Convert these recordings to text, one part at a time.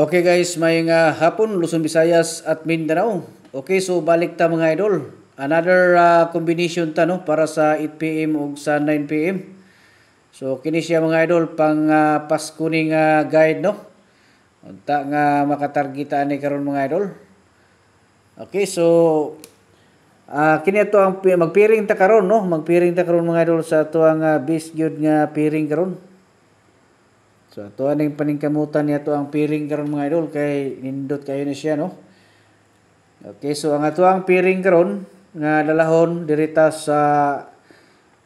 Okay guys, may nga hapon Luzon, Visayas at Mindanao. Okay, so balik ta mga idol. Another uh, combination ta no para sa 8 PM ug sa 9 PM. So kinisya mga idol pang uh, Pasko ning uh, guide no. Unta nga makatargeta ani karon mga idol. Okay, so uh, kini ang magpiring ta karon no, magpiring ta karon mga idol sa ato ang uh, base gyud nga piring karon. So ato aning paningkamutan niya to ang piring karon mga idol kay nindot kayo ni siya no. Okay, so ang ato ang piring karon nga lalahon dirita sa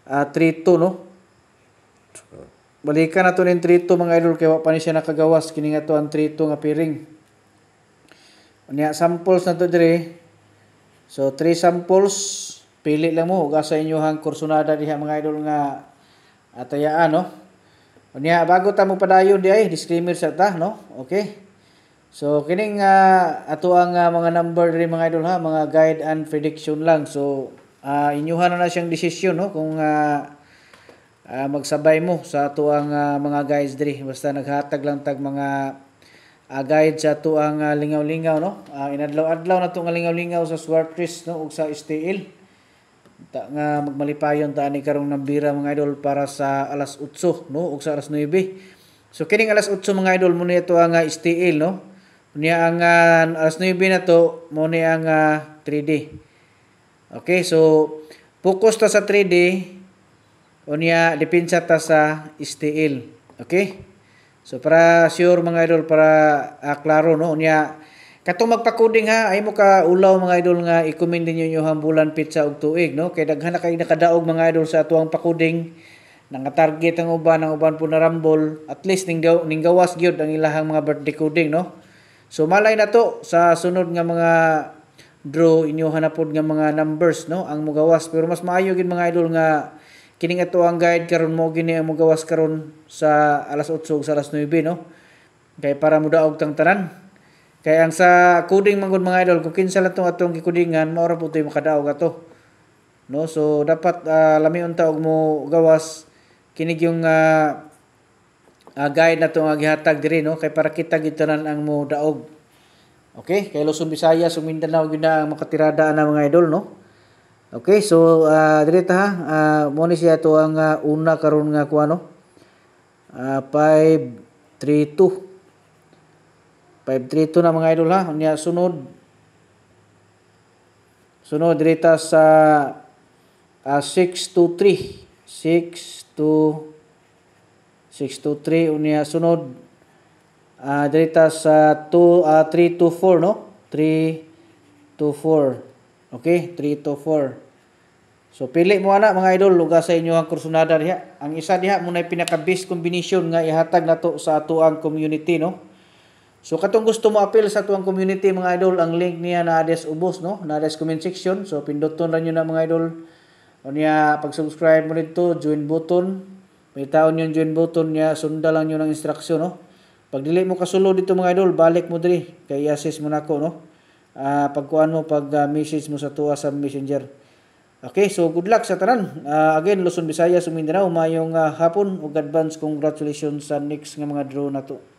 uh, ah, 32 no. Balikan nato ning 32 mga idol kay wa pa ni siya nakagawas kini nga to ang 32 nga piring. Unya samples nato dire. So 3 samples pili lang mo ug sa inyohang kursunada diha mga idol nga atayaan no. Unya bago ta mo padayon di ay disclaimer sa ta no. Okay. So kining uh, ato ang uh, mga number diri mga idol ha, mga guide and prediction lang. So uh, inyuhan na na siyang desisyon no kung uh, uh, magsabay mo sa ato ang uh, mga guides diri basta naghatag lang tag mga uh, guide sa ato ang uh, lingaw-lingaw no. Uh, inadlaw-adlaw na to nga lingaw-lingaw sa Swartris no ug sa STL ta nga magmalipayon ta ni karong nambira mga idol para sa alas 8 no ug sa alas 9 so kining alas 8 mga idol mo nito ang ah, STL no niya ang uh, alas 9 na to mo ni ang uh, ah, 3D okay so focus ta sa 3D unya depensa ta sa STL okay so para sure mga idol para uh, klaro no unya Katong magpakoding ha, ay mo ka ulaw mga idol nga i-comment ninyo yung hambulan pizza og tuig no. Kay daghan na kay nakadaog mga idol sa atuang pakoding target ang uban ang uban po na rambol at least ning ninggawas gyud ang ilahang mga birthday coding no. So malay na to sa sunod nga mga draw inyo hanapod nga mga numbers no ang mugawas pero mas maayo gid mga idol nga kining ato ang guide karon mo gini ang mugawas karon sa alas 8 sa alas 9 no. Kay para mudaog tang tanan. Kay ang sa coding man mga idol, kung kinsa lang tong atong gikudingan, mao ra po toy makadaog ato. No, so dapat uh, lamion ta og mo gawas kinig yung uh, uh, guide na tong agihatag diri no kay para kita gitanan ang mo daog. Okay, kay Luzon, Visayas, ug Mindanao gyud na ang makatirada na mga idol no. Okay, so uh, diri ta ha, uh, mo siya to ang uh, una karon nga kuano. Uh, 532 532 na mga idol ha. Unya sunod. Sunod direta sa uh, 623. 623 unya sunod uh, ah, direta sa 2 uh, 324 no? 324. Okay, 324. So pili mo ana mga idol lugar sa inyo ang kursunada diha. Ang isa diha mo na pinaka best combination nga ihatag nato sa atoang community no. So katong gusto mo appeal sa tuang community mga idol, ang link niya na ades ubos no, na ades comment section. So pinduton ra niyo na mga idol. Unya pag-subscribe mo dito, join button. May taon yung join button niya, sundan lang niyo ng instruction no. Pag dili mo kasulod dito mga idol, balik mo diri kay assist mo nako na no. Uh, pagkuan mo pag uh, message mo sa tuwa sa Messenger. Okay, so good luck sa tanan. Uh, again, Luzon, Visayas, Mindanao, mayong uh, hapon ug advance congratulations sa next nga mga draw na to.